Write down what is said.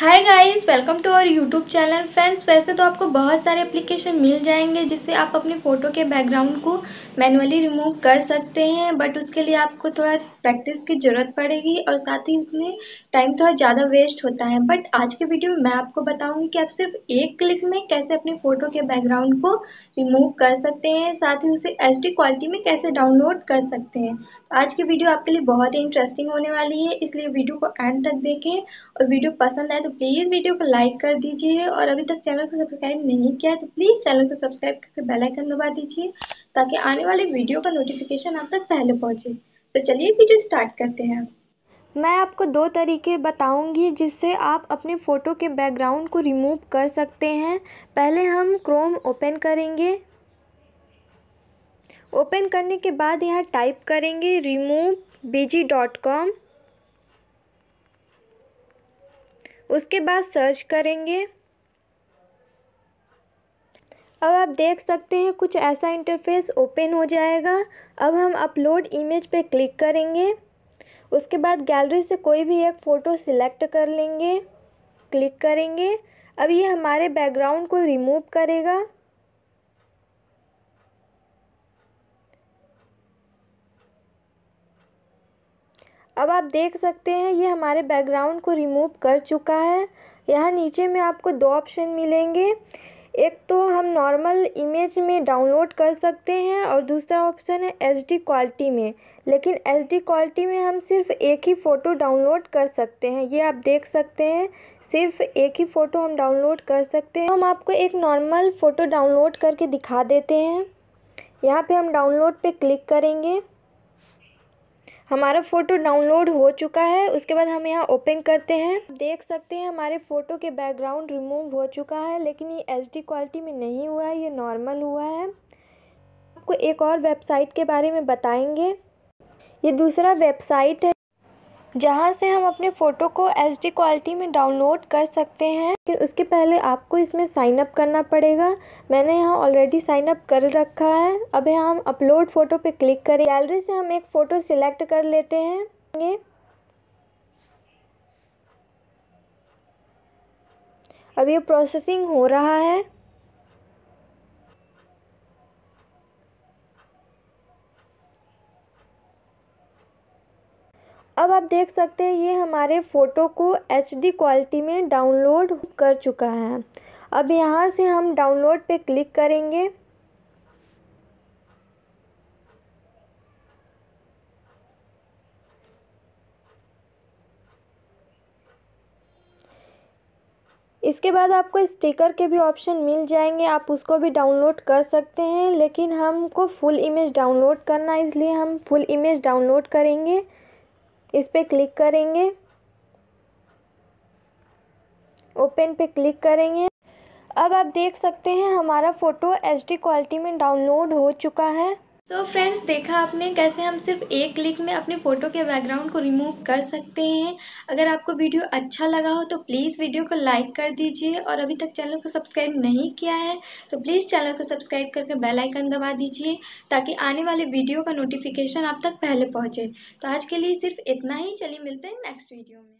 hi guys welcome to our YouTube channel friends वैसे तो आपको बहुत सारे एप्लीकेशन मिल जाएंगे जिससे आप अपने फ़ोटो के बैकग्राउंड को मैन्युअली रिमूव कर सकते हैं बट उसके लिए आपको थोड़ा प्रैक्टिस की ज़रूरत पड़ेगी और साथ ही उसमें टाइम थोड़ा ज़्यादा वेस्ट होता है बट आज के वीडियो में मैं आपको बताऊँगी कि आप सिर्फ एक क्लिक में कैसे अपने फ़ोटो के बैकग्राउंड को रिमूव कर सकते हैं साथ ही उसे एच क्वालिटी में कैसे डाउनलोड कर सकते हैं आज की वीडियो आपके लिए बहुत ही इंटरेस्टिंग होने वाली है इसलिए वीडियो को एंड तक देखें और वीडियो पसंद आए तो प्लीज़ वीडियो को लाइक कर दीजिए और अभी तक चैनल को सब्सक्राइब नहीं किया है तो प्लीज़ चैनल को सब्सक्राइब करके बेल आइकन दबा दीजिए ताकि आने वाले वीडियो का नोटिफिकेशन आप तक पहले पहुँचे तो चलिए वीडियो स्टार्ट करते हैं मैं आपको दो तरीके बताऊंगी जिससे आप अपने फ़ोटो के बैकग्राउंड को रिमूव कर सकते हैं पहले हम क्रोम ओपन करेंगे ओपन करने के बाद यहाँ टाइप करेंगे रिमूव बीजी डॉट कॉम उसके बाद सर्च करेंगे अब आप देख सकते हैं कुछ ऐसा इंटरफेस ओपन हो जाएगा अब हम अपलोड इमेज पे क्लिक करेंगे उसके बाद गैलरी से कोई भी एक फ़ोटो सिलेक्ट कर लेंगे क्लिक करेंगे अब ये हमारे बैकग्राउंड को रिमूव करेगा अब आप देख सकते हैं ये हमारे बैकग्राउंड को रिमूव कर चुका है यहाँ नीचे में आपको दो ऑप्शन मिलेंगे एक तो हम नॉर्मल इमेज में डाउनलोड कर सकते हैं और दूसरा ऑप्शन है एचडी क्वालिटी में लेकिन एचडी क्वालिटी में हम सिर्फ एक ही फ़ोटो डाउनलोड कर सकते हैं ये आप देख सकते हैं सिर्फ एक ही फ़ोटो हम डाउनलोड कर सकते हैं हम आपको एक नॉर्मल फ़ोटो डाउनलोड करके दिखा देते हैं यहाँ पे हम डाउनलोड पे क्लिक करेंगे हमारा फ़ोटो डाउनलोड हो चुका है उसके बाद हम यहाँ ओपन करते हैं देख सकते हैं हमारे फ़ोटो के बैकग्राउंड रिमूव हो चुका है लेकिन ये एच क्वालिटी में नहीं हुआ है ये नॉर्मल हुआ है आपको एक और वेबसाइट के बारे में बताएंगे ये दूसरा वेबसाइट है जहाँ से हम अपने फ़ोटो को एच डी क्वालिटी में डाउनलोड कर सकते हैं लेकिन उसके पहले आपको इसमें साइन अप करना पड़ेगा मैंने यहाँ ऑलरेडी साइन अप कर रखा है अब यहाँ हम अपलोड फ़ोटो पे क्लिक करें गैलरी से हम एक फ़ोटो सिलेक्ट कर लेते हैं अब ये प्रोसेसिंग हो रहा है अब आप देख सकते हैं ये हमारे फ़ोटो को एच क्वालिटी में डाउनलोड कर चुका है अब यहाँ से हम डाउनलोड पे क्लिक करेंगे इसके बाद आपको स्टिकर के भी ऑप्शन मिल जाएंगे आप उसको भी डाउनलोड कर सकते हैं लेकिन हमको फुल इमेज डाउनलोड करना इसलिए हम फुल इमेज डाउनलोड करेंगे इस पर क्लिक करेंगे ओपन पे क्लिक करेंगे अब आप देख सकते हैं हमारा फ़ोटो एचडी क्वालिटी में डाउनलोड हो चुका है सो so फ्रेंड्स देखा आपने कैसे हम सिर्फ एक क्लिक में अपने फ़ोटो के बैकग्राउंड को रिमूव कर सकते हैं अगर आपको वीडियो अच्छा लगा हो तो प्लीज़ वीडियो को लाइक कर दीजिए और अभी तक चैनल को सब्सक्राइब नहीं किया है तो प्लीज़ चैनल को सब्सक्राइब करके बेल आइकन दबा दीजिए ताकि आने वाले वीडियो का नोटिफिकेशन आप तक पहले पहुँचे तो आज के लिए सिर्फ इतना ही चलिए मिलते हैं नेक्स्ट वीडियो में